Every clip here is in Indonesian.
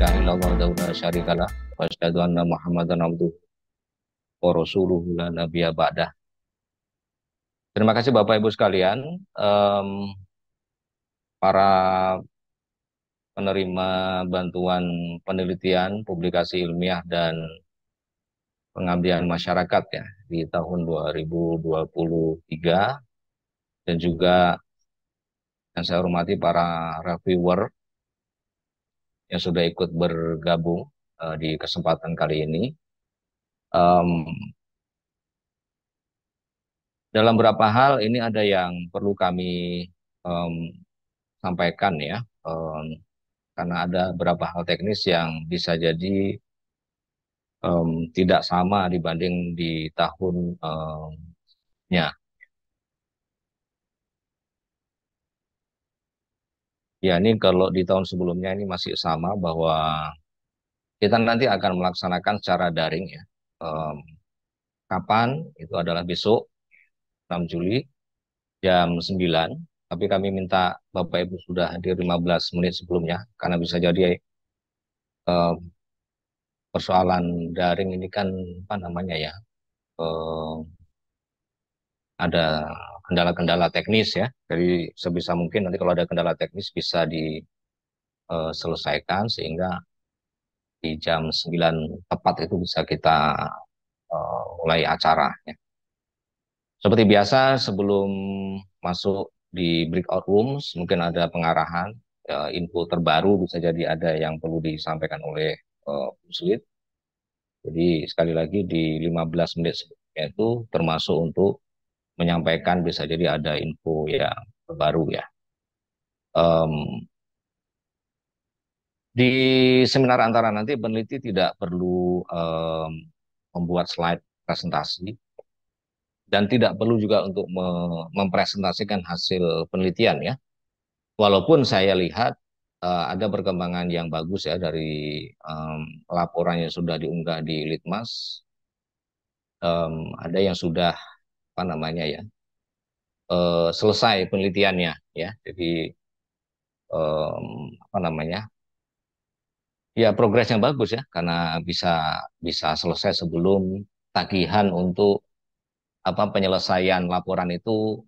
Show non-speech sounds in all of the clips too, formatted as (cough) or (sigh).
ilaha illallah la syarika lah wa asyhadu anna muhammadan abduhu wa rasuluhu la nabiyya Terima kasih Bapak Ibu sekalian, um, para penerima bantuan penelitian, publikasi ilmiah dan pengabdian masyarakat ya di tahun 2023 dan juga yang saya hormati para reviewer yang sudah ikut bergabung uh, di kesempatan kali ini. Um, dalam beberapa hal ini ada yang perlu kami um, sampaikan ya, um, karena ada beberapa hal teknis yang bisa jadi um, tidak sama dibanding di tahunnya. Um, Ya, ini kalau di tahun sebelumnya ini masih sama bahwa kita nanti akan melaksanakan secara daring ya. Um, kapan? Itu adalah besok 6 Juli jam 9. Tapi kami minta Bapak Ibu sudah hadir 15 menit sebelumnya karena bisa jadi um, persoalan daring ini kan apa namanya ya? Um, ada kendala-kendala teknis ya. Jadi sebisa mungkin nanti kalau ada kendala teknis bisa diselesaikan eh, sehingga di jam 9 tepat itu bisa kita uh, mulai acara. Ya. Seperti biasa sebelum masuk di breakout rooms mungkin ada pengarahan uh, info terbaru bisa jadi ada yang perlu disampaikan oleh uh, Jadi sekali lagi di 15 menit sebelumnya itu termasuk untuk menyampaikan bisa jadi ada info yang baru ya. Um, di seminar antara nanti peneliti tidak perlu um, membuat slide presentasi dan tidak perlu juga untuk mempresentasikan hasil penelitian ya. Walaupun saya lihat uh, ada perkembangan yang bagus ya dari um, laporan yang sudah diunggah di Litmas, um, ada yang sudah apa namanya ya eh, selesai penelitiannya ya jadi apa namanya ya progres yang bagus ya karena bisa bisa selesai sebelum tagihan untuk apa penyelesaian laporan itu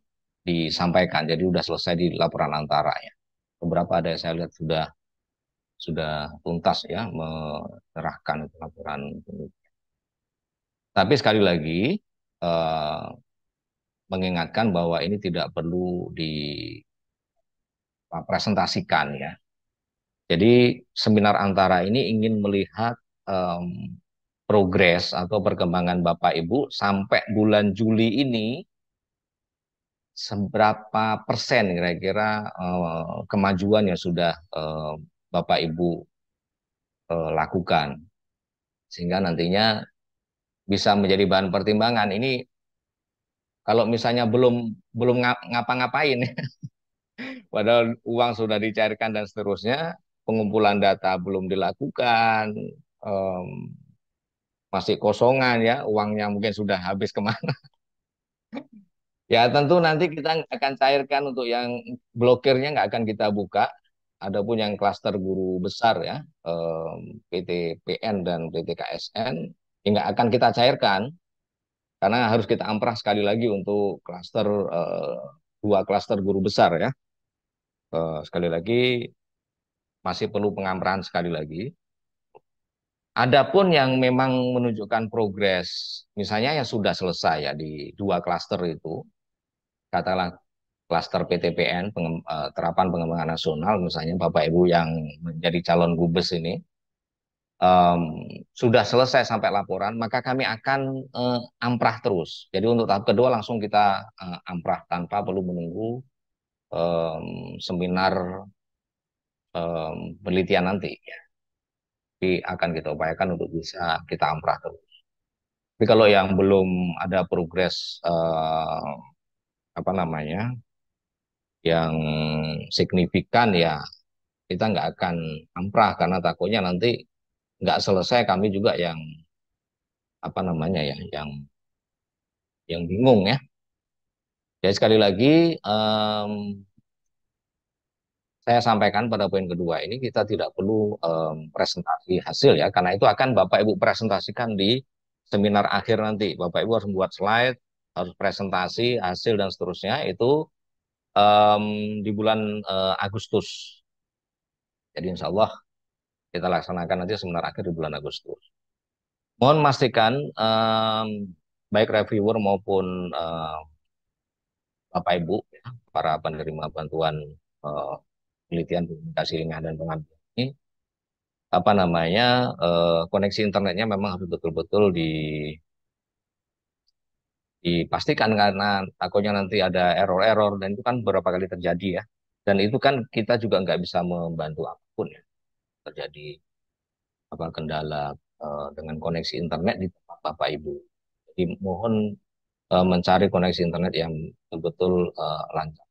disampaikan jadi sudah selesai di laporan antara ya beberapa ada yang saya lihat sudah sudah tuntas ya menyerahkan laporan penelitian tapi sekali lagi eh, mengingatkan bahwa ini tidak perlu dipresentasikan ya. Jadi seminar antara ini ingin melihat um, progres atau perkembangan Bapak Ibu sampai bulan Juli ini seberapa persen kira-kira uh, kemajuan yang sudah uh, Bapak Ibu uh, lakukan sehingga nantinya bisa menjadi bahan pertimbangan ini kalau misalnya belum belum ngapa-ngapain (laughs) padahal uang sudah dicairkan dan seterusnya pengumpulan data belum dilakukan um, masih kosongan ya uangnya mungkin sudah habis kemana (laughs) ya tentu nanti kita akan cairkan untuk yang blokirnya nggak akan kita buka adapun yang klaster guru besar ya um, PTPN dan PT KSN ya nggak akan kita cairkan karena harus kita amprah sekali lagi untuk klaster uh, dua klaster guru besar ya. Uh, sekali lagi masih perlu pengamperan sekali lagi. Adapun yang memang menunjukkan progres, misalnya yang sudah selesai ya di dua klaster itu, katalah klaster PTPN, pengem, eh, terapan pengembangan nasional, misalnya Bapak Ibu yang menjadi calon gubes ini, um, sudah selesai sampai laporan, maka kami akan uh, amprah terus. Jadi untuk tahap kedua langsung kita uh, amprah tanpa perlu menunggu um, seminar um, penelitian nanti. Ya. Tapi akan kita upayakan untuk bisa kita amprah terus. Tapi kalau yang belum ada progres uh, apa namanya yang signifikan ya kita nggak akan amprah karena takutnya nanti nggak selesai kami juga yang apa namanya ya yang yang bingung ya. Jadi sekali lagi um, saya sampaikan pada poin kedua ini kita tidak perlu um, presentasi hasil ya karena itu akan Bapak Ibu presentasikan di seminar akhir nanti. Bapak Ibu harus membuat slide, harus presentasi hasil dan seterusnya itu um, di bulan uh, Agustus. Jadi insya Allah kita laksanakan nanti seminar akhir di bulan Agustus. Mohon pastikan um, baik reviewer maupun um, Bapak Ibu, ya, para penerima bantuan uh, penelitian komunikasi ringan dan pengambilan ini, apa namanya uh, koneksi internetnya memang harus betul-betul di dipastikan karena takutnya nanti ada error-error dan itu kan beberapa kali terjadi ya dan itu kan kita juga nggak bisa membantu apapun ya terjadi apa kendala uh, dengan koneksi internet di tempat Bapak Ibu. Jadi mohon uh, mencari koneksi internet yang betul-betul uh, lancar.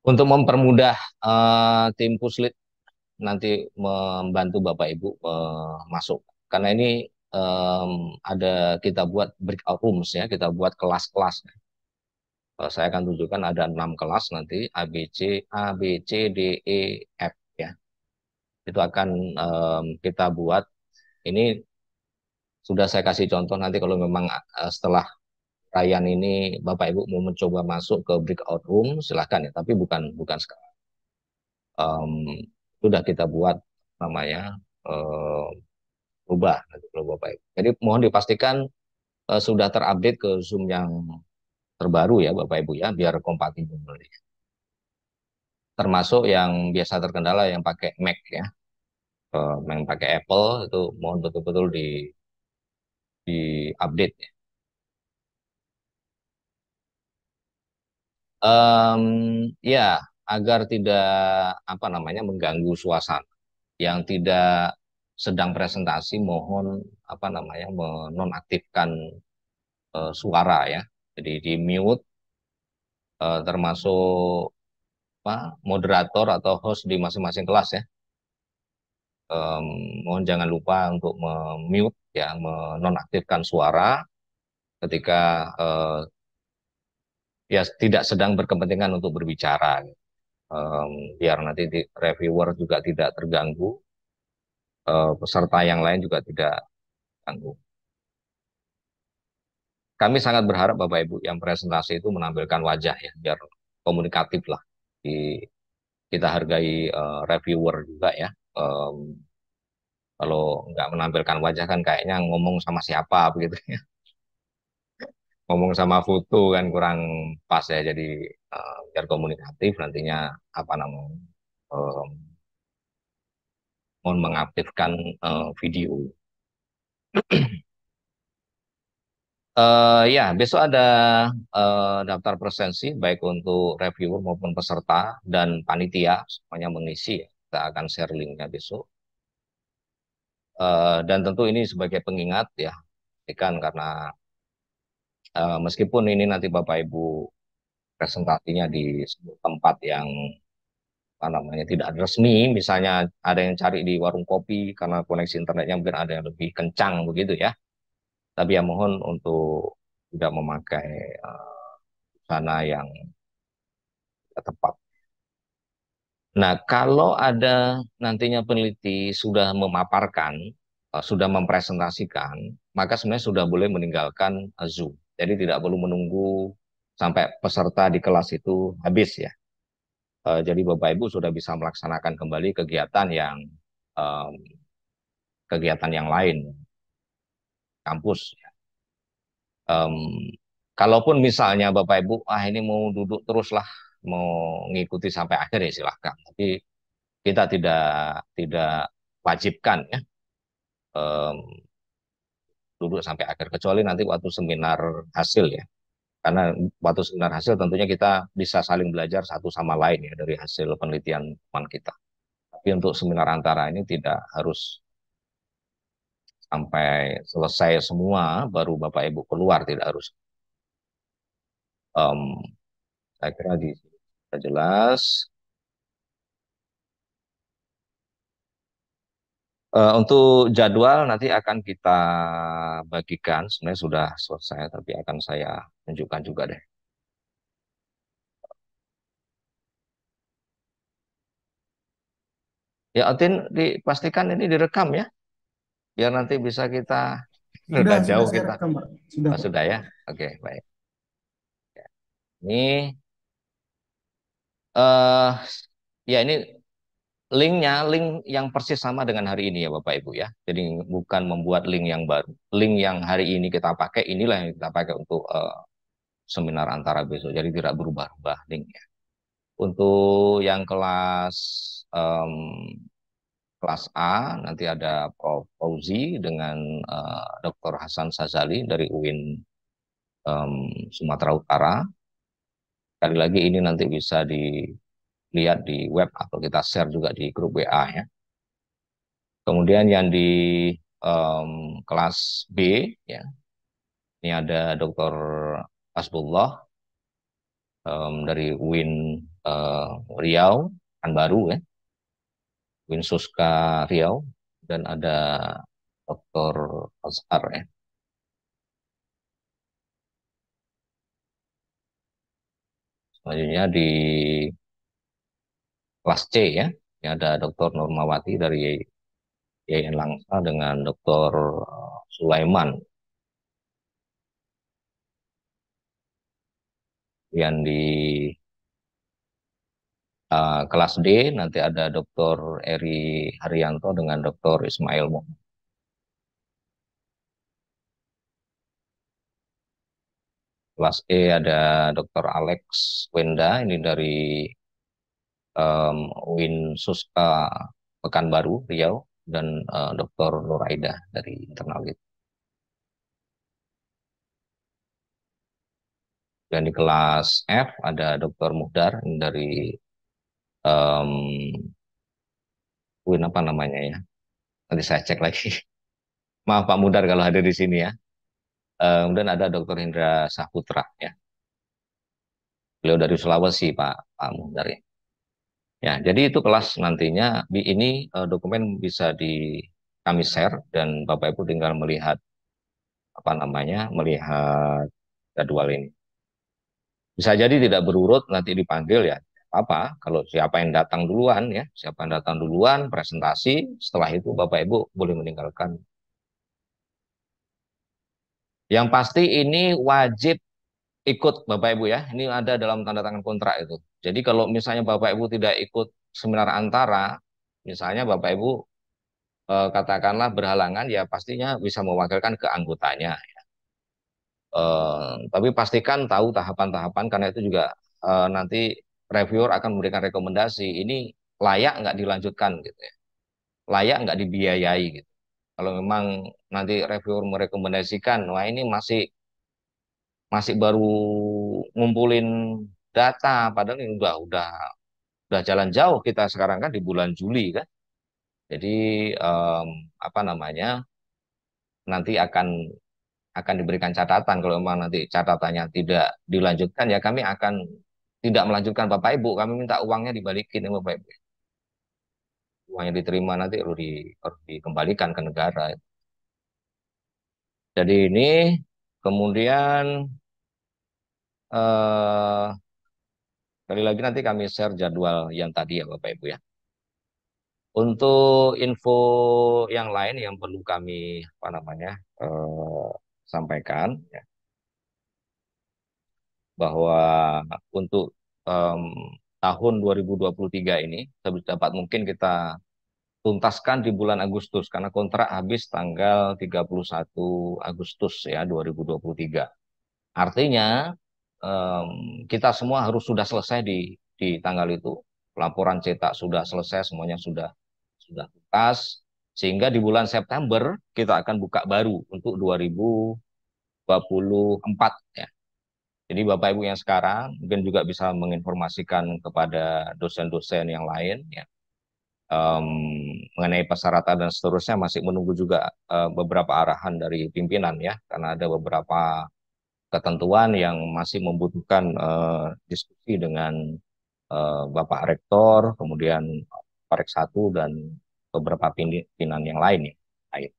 Untuk mempermudah uh, tim puslit nanti membantu Bapak Ibu uh, masuk. Karena ini um, ada kita buat breakout rooms ya, kita buat kelas-kelas. saya akan tunjukkan ada enam kelas nanti A B C A, B, C, D, E, F itu akan um, kita buat ini sudah saya kasih contoh nanti kalau memang uh, setelah Ryan ini Bapak Ibu mau mencoba masuk ke breakout room silahkan ya tapi bukan bukan sekarang um, sudah kita buat namanya uh, eh, ubah nanti kalau Bapak Ibu jadi mohon dipastikan uh, sudah terupdate ke Zoom yang terbaru ya Bapak Ibu ya biar kompatibel termasuk yang biasa terkendala yang pakai Mac ya uh, eh, yang pakai Apple itu mohon betul-betul di di update ya. Um, ya agar tidak apa namanya mengganggu suasana yang tidak sedang presentasi mohon apa namanya menonaktifkan uh, suara ya jadi di mute eh, termasuk apa moderator atau host di masing-masing kelas ya um, mohon jangan lupa untuk mute ya menonaktifkan suara ketika uh, ya tidak sedang berkepentingan untuk berbicara um, biar nanti di, reviewer juga tidak terganggu uh, peserta yang lain juga tidak terganggu kami sangat berharap Bapak Ibu yang presentasi itu menampilkan wajah ya biar komunikatif lah di kita hargai uh, reviewer juga ya um, kalau nggak menampilkan wajah kan kayaknya ngomong sama siapa begitu ya (laughs) ngomong sama foto kan kurang pas ya jadi uh, biar komunikatif nantinya apa namanya um, mohon mengaktifkan uh, video Uh, (clears throat) ya, besok ada uh, daftar presensi baik untuk reviewer maupun peserta dan panitia semuanya mengisi. ya kita akan share linknya besok. Uh, dan tentu ini sebagai pengingat ya, ikan karena uh, meskipun ini nanti Bapak Ibu presentasinya di tempat yang apa namanya tidak resmi, misalnya ada yang cari di warung kopi karena koneksi internetnya mungkin ada yang lebih kencang begitu ya. Tapi ya mohon untuk tidak memakai uh, sana yang tepat. Nah, kalau ada nantinya peneliti sudah memaparkan, e, sudah mempresentasikan, maka sebenarnya sudah boleh meninggalkan e, Zoom. Jadi tidak perlu menunggu sampai peserta di kelas itu habis ya. E, jadi Bapak Ibu sudah bisa melaksanakan kembali kegiatan yang kegiatan yang lain kampus. Ya. kalaupun misalnya Bapak Ibu, ah ini mau duduk teruslah mau ngikuti sampai akhir ya silahkan. Tapi kita tidak tidak wajibkan ya um, duduk sampai akhir kecuali nanti waktu seminar hasil ya karena waktu seminar hasil tentunya kita bisa saling belajar satu sama lain ya dari hasil penelitian teman kita tapi untuk seminar antara ini tidak harus sampai selesai semua baru bapak ibu keluar tidak harus um, saya kira di kita jelas. Uh, untuk jadwal nanti akan kita bagikan. Sebenarnya sudah selesai, tapi akan saya tunjukkan juga deh. Ya, Atin dipastikan ini direkam ya, biar nanti bisa kita sudah, sudah jauh sudah kita. Rekam, sudah. Oh, sudah ya, oke okay, baik. Ya. Ini uh, ya ini linknya link yang persis sama dengan hari ini ya Bapak Ibu ya. Jadi bukan membuat link yang baru. Link yang hari ini kita pakai inilah yang kita pakai untuk uh, seminar antara besok. Jadi tidak berubah-ubah linknya. Untuk yang kelas um, kelas A nanti ada Prof Fauzi dengan uh, eh, Dr. Hasan Sazali dari UIN um, Sumatera Utara Sekali lagi ini nanti bisa dilihat di web atau kita share juga di grup WA ya. Kemudian yang di um, kelas B ya. Ini ada Dr. Asbullah um, dari win uh, Riau kan baru ya. win Suska Riau dan ada Dr. Azhar ya Selanjutnya di kelas C ya, ini ada Dr. Normawati dari YN Langsa dengan Dr. Eh, Sulaiman. Yang di uh, kelas D nanti ada Dr. Eri Haryanto dengan Dr. Ismail Muhammad. kelas E ada Dr. Alex Wenda ini dari um, Win Suska Pekanbaru Riau dan uh, eh, Dr. Nuraida dari internal gitu. Dan di kelas F ada Dr. Muhdar ini dari um, Win apa namanya ya? Nanti saya cek lagi. (laughs) Maaf Pak Mudar kalau hadir di sini ya. Eh, kemudian ada Dr. Hendra Sahputra, ya. Beliau dari Sulawesi Pak Pak Mundar ya. Ya, jadi itu kelas nantinya ini uh, dokumen bisa di kami share dan Bapak Ibu tinggal melihat apa namanya? melihat jadwal ini. Bisa jadi tidak berurut nanti dipanggil ya. Apa kalau siapa yang datang duluan ya, siapa yang datang duluan presentasi, setelah itu Bapak Ibu boleh meninggalkan yang pasti ini wajib ikut Bapak Ibu ya. Ini ada dalam tanda tangan kontrak itu. Jadi kalau misalnya Bapak Ibu tidak ikut seminar antara, misalnya Bapak Ibu eh, katakanlah berhalangan, ya pastinya bisa mewakilkan ke anggotanya. Ya. Eh, tapi pastikan tahu tahapan-tahapan karena itu juga eh, nanti reviewer akan memberikan rekomendasi ini layak nggak dilanjutkan gitu ya, layak nggak dibiayai gitu. Kalau memang nanti reviewer merekomendasikan, wah ini masih masih baru ngumpulin data, padahal ini udah udah udah jalan jauh kita sekarang kan di bulan Juli kan. Jadi um, apa namanya nanti akan akan diberikan catatan kalau memang nanti catatannya tidak dilanjutkan ya kami akan tidak melanjutkan Bapak Ibu, kami minta uangnya dibalikin ya Bapak Ibu uangnya diterima nanti harus, di, harus dikembalikan ke negara. Jadi ini kemudian eh, sekali lagi nanti kami share jadwal yang tadi ya Bapak Ibu ya. Untuk info yang lain yang perlu kami apa namanya eh, sampaikan ya, bahwa untuk um, tahun 2023 ini dapat mungkin kita tuntaskan di bulan Agustus karena kontrak habis tanggal 31 Agustus ya 2023. Artinya um, kita semua harus sudah selesai di di tanggal itu. laporan cetak sudah selesai, semuanya sudah sudah tuntas sehingga di bulan September kita akan buka baru untuk 2024 ya. Jadi Bapak Ibu yang sekarang mungkin juga bisa menginformasikan kepada dosen-dosen yang lain ya um, mengenai persyaratan dan seterusnya masih menunggu juga uh, beberapa arahan dari pimpinan ya karena ada beberapa ketentuan yang masih membutuhkan uh, diskusi dengan uh, Bapak Rektor, kemudian Parek satu dan beberapa pimpinan yang lain ya. Baik.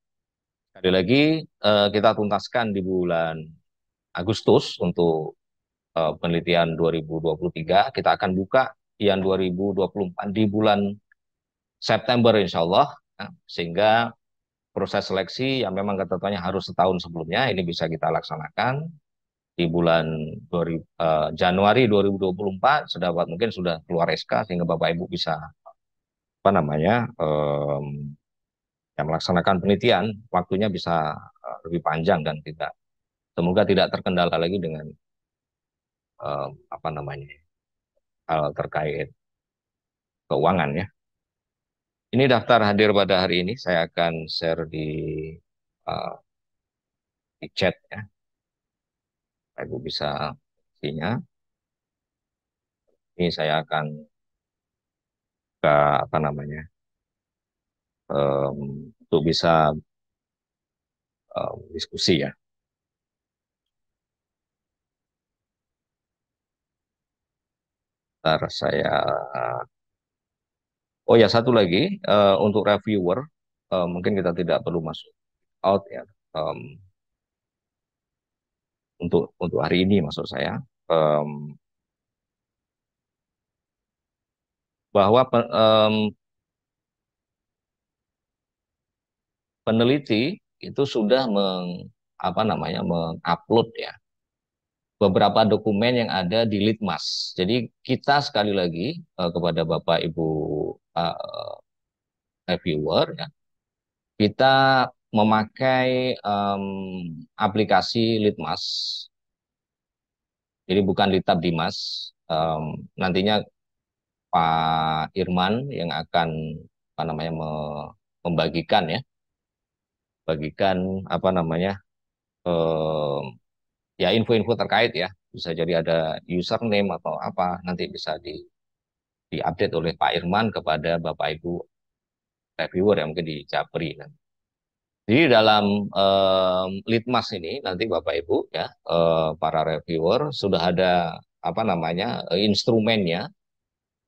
Sekali lagi uh, kita tuntaskan di bulan Agustus untuk uh, penelitian 2023. Kita akan buka yang 2024 di bulan September insya Allah. Nah, sehingga proses seleksi yang memang ketentuannya harus setahun sebelumnya ini bisa kita laksanakan di bulan 2000, uh, eh, Januari 2024 sedapat mungkin sudah keluar SK sehingga Bapak Ibu bisa apa namanya um, yang melaksanakan penelitian waktunya bisa eh, lebih panjang dan tidak semoga tidak terkendala lagi dengan um, apa namanya ya, hal eh, terkait keuangan ya. Ini daftar hadir pada hari ini. Saya akan share di uh, di chat ya. Ibu bisa isinya. Ini saya akan ke apa namanya um, untuk bisa um, diskusi ya. Ntar saya Oh ya satu lagi uh, untuk reviewer uh, mungkin kita tidak perlu masuk out ya um, untuk untuk hari ini maksud saya um, bahwa pe, um, peneliti itu sudah meng, apa namanya mengupload ya beberapa dokumen yang ada di Litmas. Jadi kita sekali lagi uh, kepada Bapak Ibu uh, viewer ya. Kita memakai um, aplikasi Litmas. Jadi bukan Litab Dimas. Um, nantinya Pak Irman yang akan apa namanya me membagikan ya. Bagikan apa namanya um, ya info-info terkait ya bisa jadi ada username atau apa nanti bisa di diupdate oleh Pak Irman kepada Bapak Ibu reviewer yang mungkin di Japri nanti. Jadi dalam um, litmas ini nanti Bapak Ibu ya uh, para reviewer sudah ada apa namanya uh, instrumennya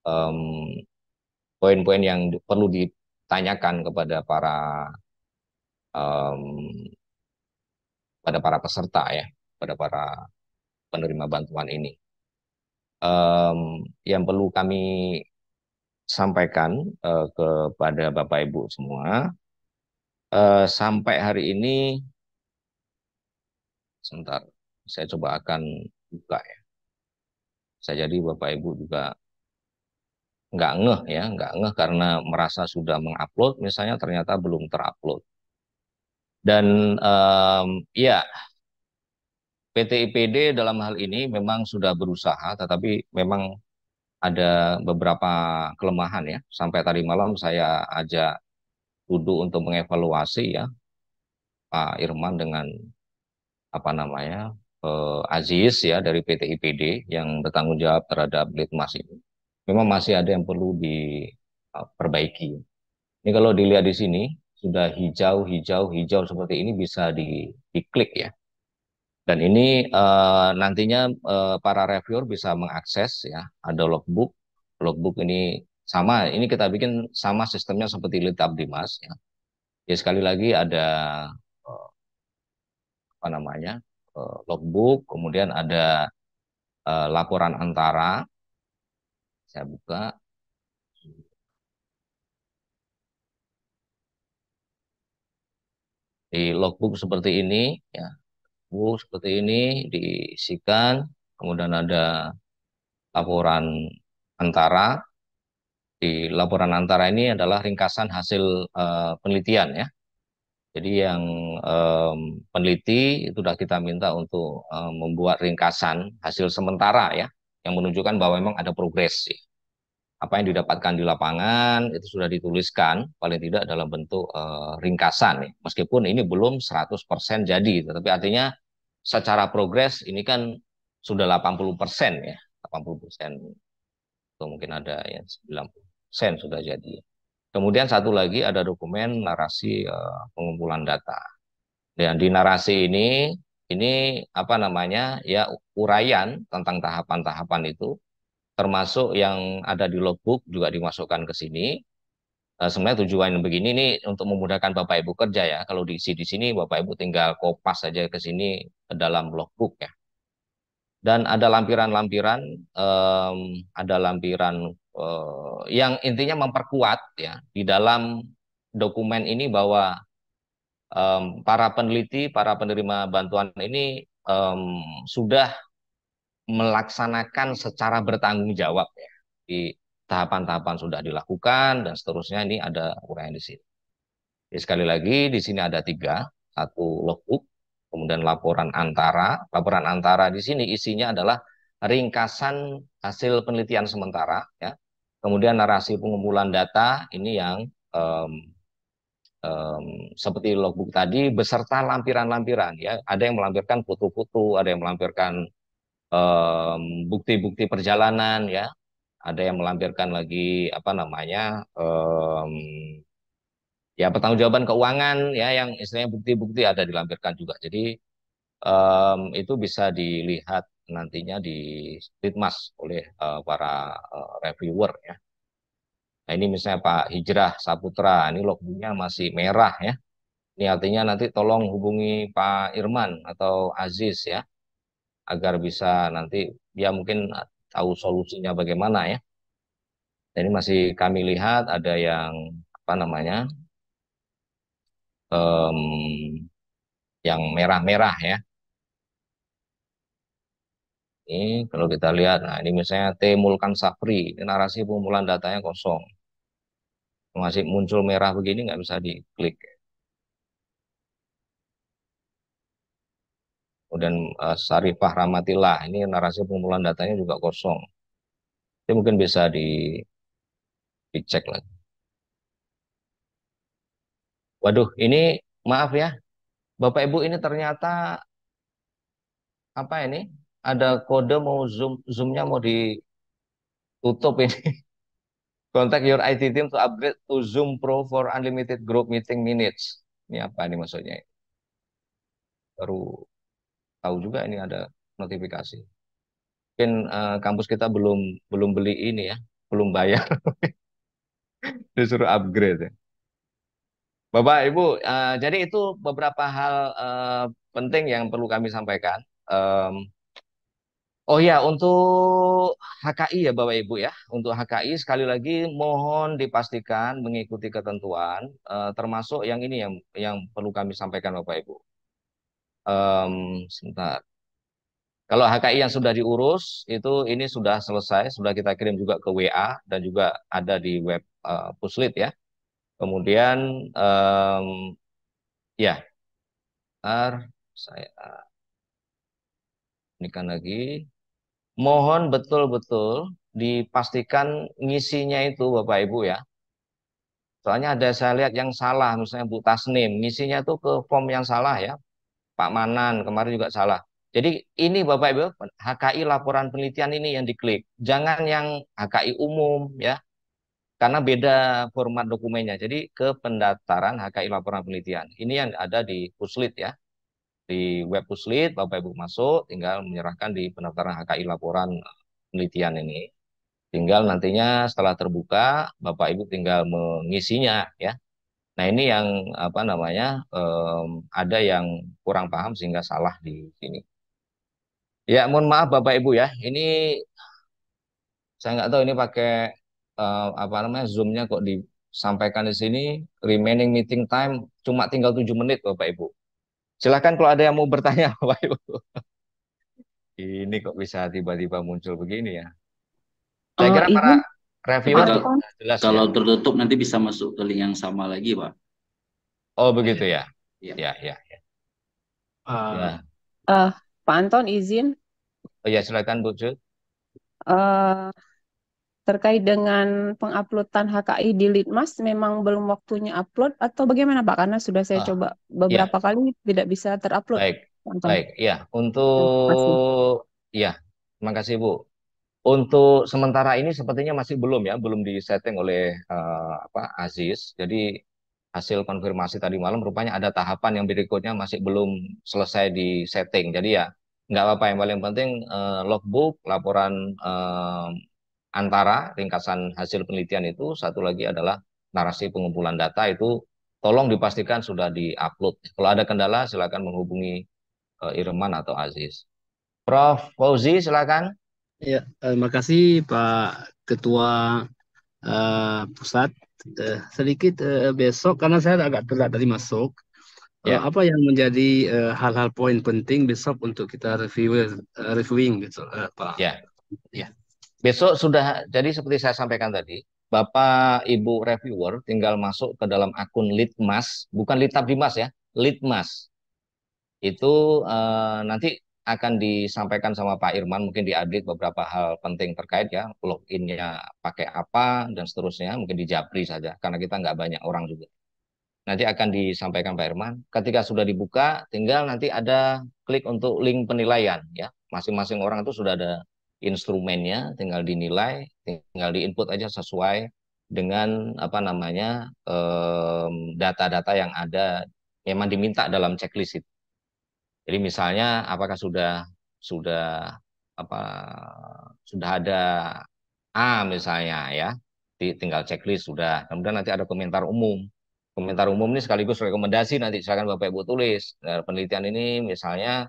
um, poin-poin yang perlu ditanyakan kepada para um, pada para peserta ya kepada para penerima bantuan ini. Um, yang perlu kami sampaikan uh, kepada Bapak Ibu semua, uh, sampai hari ini, sebentar, saya coba akan buka ya. Saya jadi Bapak Ibu juga nggak ngeh ya, nggak ngeh karena merasa sudah mengupload, misalnya ternyata belum terupload. Dan um, ya PT IPD dalam hal ini memang sudah berusaha, tetapi memang ada beberapa kelemahan ya. Sampai tadi malam saya ajak duduk untuk mengevaluasi ya Pak Irman dengan apa namanya eh, Aziz ya dari PT IPD yang bertanggung jawab terhadap litmas ini. Memang masih ada yang perlu diperbaiki. Eh, ini kalau dilihat di sini sudah hijau, hijau, hijau seperti ini bisa di, diklik ya. Dan ini uh, nantinya uh, para reviewer bisa mengakses ya, ada logbook. Logbook ini sama, ini kita bikin sama sistemnya seperti Litab Dimas ya. Ya sekali lagi ada uh, apa namanya? Uh, logbook, kemudian ada uh, laporan antara. Saya buka di logbook seperti ini ya uh, seperti ini diisikan, kemudian ada laporan antara. Di laporan antara ini adalah ringkasan hasil uh, penelitian ya. Jadi yang um, peneliti itu sudah kita minta untuk um, membuat ringkasan hasil sementara ya, yang menunjukkan bahwa memang ada progres. sih Apa yang didapatkan di lapangan itu sudah dituliskan paling tidak dalam bentuk uh, ringkasan ya. Meskipun ini belum 100% jadi, tetapi artinya secara progres ini kan sudah 80 persen ya, 80 persen atau mungkin ada yang 90 persen sudah jadi. Kemudian satu lagi ada dokumen narasi uh, pengumpulan data. Dan di narasi ini ini apa namanya ya uraian tentang tahapan-tahapan itu termasuk yang ada di logbook juga dimasukkan ke sini Eh, sebenarnya tujuan begini ini untuk memudahkan Bapak Ibu kerja ya. Kalau di di sini Bapak Ibu tinggal kopas saja ke sini ke dalam logbook ya. Dan ada lampiran-lampiran um, ada lampiran uh, yang intinya memperkuat ya di dalam dokumen ini bahwa um, para peneliti, para penerima bantuan ini um, sudah melaksanakan secara bertanggung jawab ya di tahapan-tahapan sudah dilakukan dan seterusnya ini ada uraian di sini. Jadi sekali lagi di sini ada tiga, satu logbook, kemudian laporan antara. Laporan antara di sini isinya adalah ringkasan hasil penelitian sementara, ya. Kemudian narasi pengumpulan data ini yang um, um, seperti logbook tadi beserta lampiran-lampiran, ya. Ada yang melampirkan foto-foto, ada yang melampirkan bukti-bukti bukti -bukti perjalanan, ya ada yang melampirkan lagi apa namanya um, ya pertanggungjawaban keuangan ya yang istilahnya bukti-bukti ada dilampirkan juga. Jadi um, itu bisa dilihat nantinya di Litmas oleh uh, para uh, reviewer ya. Nah ini misalnya Pak Hijrah Saputra, ini logonya masih merah ya. Ini artinya nanti tolong hubungi Pak Irman atau Aziz ya agar bisa nanti ya mungkin tahu solusinya bagaimana ya. Jadi masih kami lihat ada yang apa namanya um, yang merah-merah ya. Ini kalau kita lihat, nah ini misalnya T Mulkan Sapri, ini narasi pengumpulan datanya kosong. Masih muncul merah begini nggak bisa diklik. kemudian uh, Sarifah Rahmatillah ini narasi pengumpulan datanya juga kosong ini mungkin bisa di dicek lagi waduh ini maaf ya Bapak Ibu ini ternyata apa ini ada kode mau zoom zoomnya mau ditutup ini (laughs) Contact your IT team to upgrade to Zoom Pro for unlimited group meeting minutes. Ini apa ini maksudnya? Baru tahu juga ini ada notifikasi. Mungkin uh, kampus kita belum belum beli ini ya, belum bayar. (laughs) Disuruh upgrade ya. Bapak Ibu, uh, jadi itu beberapa hal uh, penting yang perlu kami sampaikan. Um, Oh ya, untuk HKI ya Bapak Ibu ya. Untuk HKI sekali lagi mohon dipastikan mengikuti ketentuan eh, termasuk yang ini yang yang perlu kami sampaikan Bapak Ibu um, sebentar. Kalau HKI yang sudah diurus itu ini sudah selesai, sudah kita kirim juga ke WA dan juga ada di web uh, Puslit ya. Kemudian um, ya, R saya ini kan lagi. Mohon betul-betul dipastikan ngisinya itu Bapak Ibu ya. Soalnya ada saya lihat yang salah, misalnya Bu Tasnim, ngisinya tuh ke form yang salah ya, Pak Manan kemarin juga salah. Jadi ini Bapak Ibu HKI laporan penelitian ini yang diklik, jangan yang HKI umum ya. Karena beda format dokumennya. Jadi ke pendaftaran HKI laporan penelitian. Ini yang ada di Puslit ya. Di web Puslit Bapak Ibu masuk tinggal menyerahkan di pendaftaran HKI laporan penelitian ini. Tinggal nantinya setelah terbuka Bapak Ibu tinggal mengisinya ya. Nah ini yang apa namanya um, ada yang kurang paham sehingga salah di sini. Ya mohon maaf bapak ibu ya, ini saya nggak tahu ini pakai uh, apa namanya zoomnya kok disampaikan di sini remaining meeting time cuma tinggal tujuh menit bapak ibu. Silahkan kalau ada yang mau bertanya (laughs) bapak ibu. ini kok bisa tiba-tiba muncul begini ya? Saya eh, kira para review kalau, jelas kalau ya. tertutup nanti bisa masuk ke link yang sama lagi, Pak. Oh, begitu ya. Iya, iya, iya. Ya. Uh, ya. uh, Pak Anton izin. Oh ya, silakan Bu Jul. Uh, terkait dengan penguploadan HKI di Litmas memang belum waktunya upload atau bagaimana Pak? Karena sudah saya uh, coba beberapa ya. kali tidak bisa terupload. Baik, Anton. baik. Ya, untuk ya, terima kasih Bu. Untuk sementara ini sepertinya masih belum ya, belum disetting oleh uh, apa Aziz. Jadi hasil konfirmasi tadi malam rupanya ada tahapan yang berikutnya masih belum selesai di setting. Jadi ya nggak apa-apa yang paling penting uh, logbook laporan uh, antara ringkasan hasil penelitian itu satu lagi adalah narasi pengumpulan data itu tolong dipastikan sudah diupload. Kalau ada kendala silakan menghubungi uh, Irman atau Aziz. Prof Fauzi silakan. Ya, terima eh, kasih Pak Ketua uh, Pusat. Uh, sedikit uh, besok karena saya agak telat dari masuk. Ya. apa yang menjadi hal-hal uh, poin penting besok untuk kita review uh, reviewing gitu, uh, Pak? Ya, ya. Besok sudah jadi seperti saya sampaikan tadi, Bapak Ibu reviewer tinggal masuk ke dalam akun Litmas, bukan litab Dimas ya, Litmas. Itu uh, nanti akan disampaikan sama Pak Irman mungkin diadik beberapa hal penting terkait ya loginnya pakai apa dan seterusnya mungkin di Japri saja karena kita nggak banyak orang juga nanti akan disampaikan Pak Irman ketika sudah dibuka tinggal nanti ada klik untuk link penilaian ya masing-masing orang itu sudah ada instrumennya tinggal dinilai tinggal diinput aja sesuai dengan apa namanya eh, data-data yang ada memang diminta dalam checklist itu jadi misalnya apakah sudah sudah apa sudah ada A misalnya ya, tinggal checklist sudah. Kemudian nanti ada komentar umum. Komentar umum ini sekaligus rekomendasi nanti silakan Bapak Ibu tulis. Nah, penelitian ini misalnya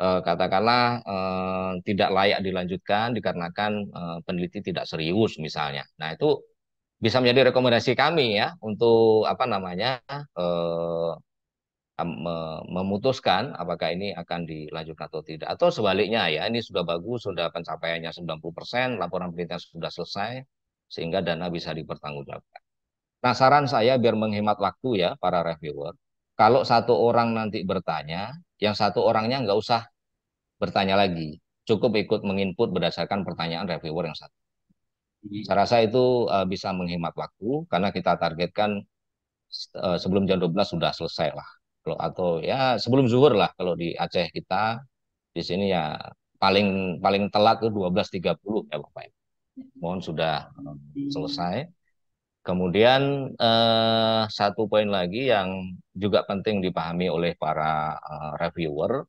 eh, katakanlah eh, tidak layak dilanjutkan dikarenakan eh, peneliti tidak serius misalnya. Nah, itu bisa menjadi rekomendasi kami ya untuk apa namanya eh, memutuskan apakah ini akan dilanjutkan atau tidak. Atau sebaliknya ya, ini sudah bagus, sudah pencapaiannya 90%, laporan penelitian sudah selesai, sehingga dana bisa dipertanggungjawabkan. Nah saran saya biar menghemat waktu ya para reviewer, kalau satu orang nanti bertanya, yang satu orangnya nggak usah bertanya lagi. Cukup ikut menginput berdasarkan pertanyaan reviewer yang satu. Iya. Saya rasa itu e, bisa menghemat waktu karena kita targetkan e, sebelum jam 12 sudah selesai lah kalau atau ya sebelum zuhur lah kalau di Aceh kita di sini ya paling paling telat itu 12.30 ya Bapak Ibu. Mohon sudah selesai. Kemudian eh, satu poin lagi yang juga penting dipahami oleh para eh, reviewer,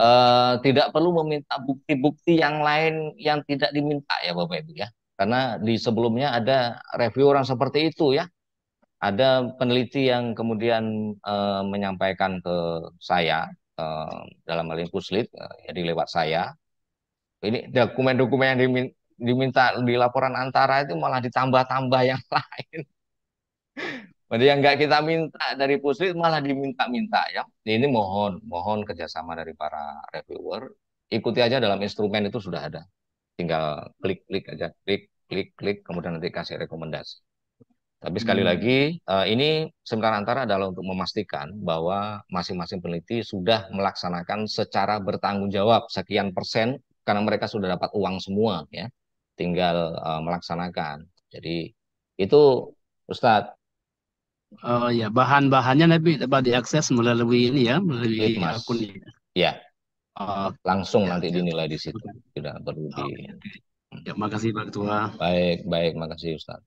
eh, tidak perlu meminta bukti-bukti yang lain yang tidak diminta ya Bapak Ibu ya, karena di sebelumnya ada review orang seperti itu ya, ada peneliti yang kemudian uh, menyampaikan ke saya uh, dalam hal ini puslit uh, eh, jadi ya lewat saya ini dokumen-dokumen yang diminta, di laporan antara itu malah ditambah-tambah yang (laughs) lain. Jadi yang nggak kita minta dari puslit malah diminta-minta ya. Ini mohon, mohon kerjasama dari para reviewer. Ikuti aja dalam instrumen itu sudah ada. Tinggal klik-klik aja, klik, klik, klik, kemudian nanti kasih rekomendasi. Tapi hmm. sekali hmm. lagi, eh, ini sementara antara adalah untuk memastikan bahwa masing-masing peneliti sudah melaksanakan secara bertanggung jawab sekian persen karena mereka sudah dapat uang semua ya, tinggal eh, melaksanakan. Jadi itu Ustadz. Oh ya bahan-bahannya nanti dapat diakses melalui ini ya, melalui Mas. akun ini. Ya, uh, langsung ya, nanti ya. dinilai di situ, tidak perlu di. Okay. Ya, makasih Pak Ketua. Baik, baik, makasih Ustadz.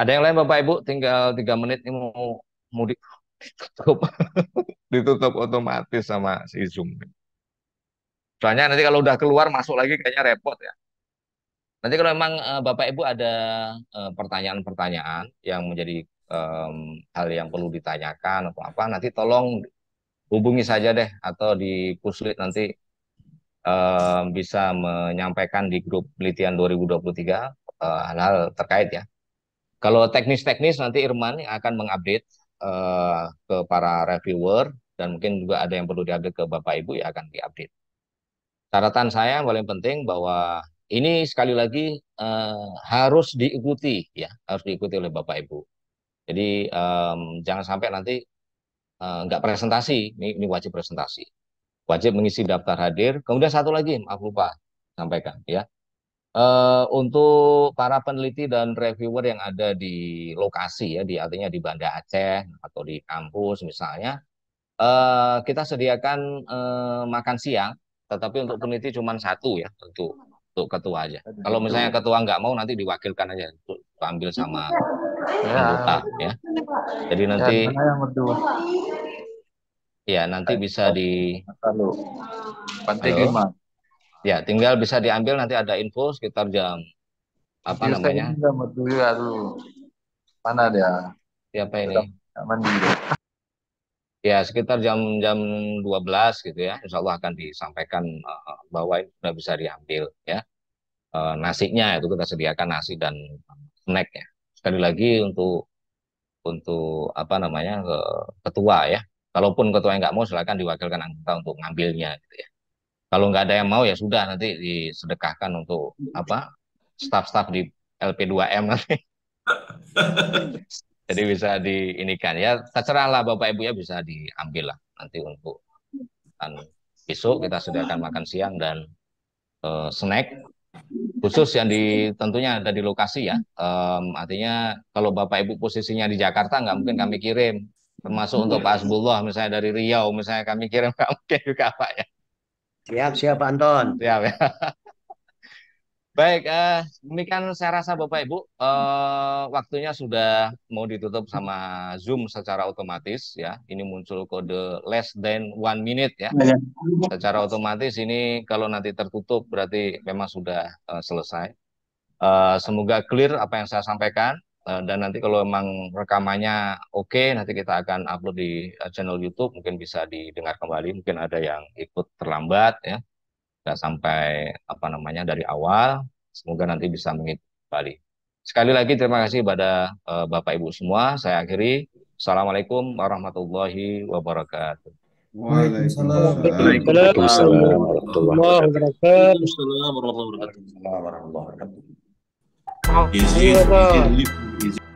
Ada yang lain Bapak Ibu tinggal tiga menit ini mau mudik ditutup (laughs) ditutup otomatis sama si Zoom. Soalnya nanti kalau udah keluar masuk lagi kayaknya repot ya. Nanti kalau memang uh, Bapak Ibu ada eh, pertanyaan-pertanyaan uh, yang menjadi um, hal yang perlu ditanyakan atau apa, nanti tolong hubungi saja deh atau di Puslit nanti um, bisa menyampaikan di grup penelitian 2023 hal-hal uh, -hal terkait ya kalau teknis-teknis nanti Irman akan mengupdate uh, ke para reviewer dan mungkin juga ada yang perlu diupdate ke Bapak Ibu ya akan diupdate. Catatan saya yang paling penting bahwa ini sekali lagi uh, harus diikuti ya, harus diikuti oleh Bapak Ibu. Jadi um, jangan sampai nanti uh, nggak presentasi, ini, ini wajib presentasi. Wajib mengisi daftar hadir. Kemudian satu lagi, maaf lupa sampaikan ya. Uh, untuk para peneliti dan reviewer yang ada di lokasi ya, di artinya di Banda Aceh atau di kampus misalnya, uh, kita sediakan uh, makan siang, tetapi untuk peneliti cuma satu ya, untuk untuk ketua aja. Kalau misalnya ketua nggak mau nanti diwakilkan aja, untuk ambil sama ya. anggota ya. Jadi ya, nanti Ya nanti bisa di. Halo. Halo. Ya, tinggal bisa diambil nanti ada info sekitar jam apa ya, namanya? Jam ya, aduh. Mana dia? Siapa ini? Mandiri. Ya, sekitar jam jam belas gitu ya. Insya Allah akan disampaikan uh, bahwa itu sudah bisa diambil ya. Uh, nasinya itu kita sediakan nasi dan snack ya. Sekali lagi untuk untuk apa namanya ke eh, ketua ya. Kalaupun ketua yang nggak mau silakan diwakilkan anggota untuk ngambilnya gitu ya. Kalau nggak ada yang mau ya sudah nanti disedekahkan untuk apa staf-staf di LP2M nanti. (laughs) Jadi bisa diinikan ya terserahlah Bapak Ibu ya bisa diambil lah nanti untuk kan besok kita sediakan makan siang dan uh, snack khusus yang di tentunya ada di lokasi ya. Um, artinya kalau Bapak Ibu posisinya di Jakarta nggak mungkin kami kirim termasuk untuk Pak Asbullah misalnya dari Riau misalnya kami kirim (laughs) nggak mungkin juga Pak ya. Siap, siap Anton. Siap ya. Baik, eh, demikian saya rasa Bapak Ibu eh, waktunya sudah mau ditutup sama Zoom secara otomatis ya. Ini muncul kode less than one minute ya. Iya. Secara otomatis ini kalau nanti tertutup berarti memang sudah eh, selesai. Eh, semoga clear apa yang saya sampaikan. Eh, dan nanti kalau memang rekamannya oke okay, nanti kita akan upload di eh, channel YouTube mungkin bisa didengar kembali mungkin ada yang ikut terlambat ya nggak sampai apa namanya dari awal semoga nanti bisa mengikuti kembali sekali lagi terima kasih kepada uh, Bapak Ibu semua saya akhiri assalamualaikum warahmatullahi wabarakatuh Waalaikumsalam warahmatullahi wabarakatuh. Existe, existe, existe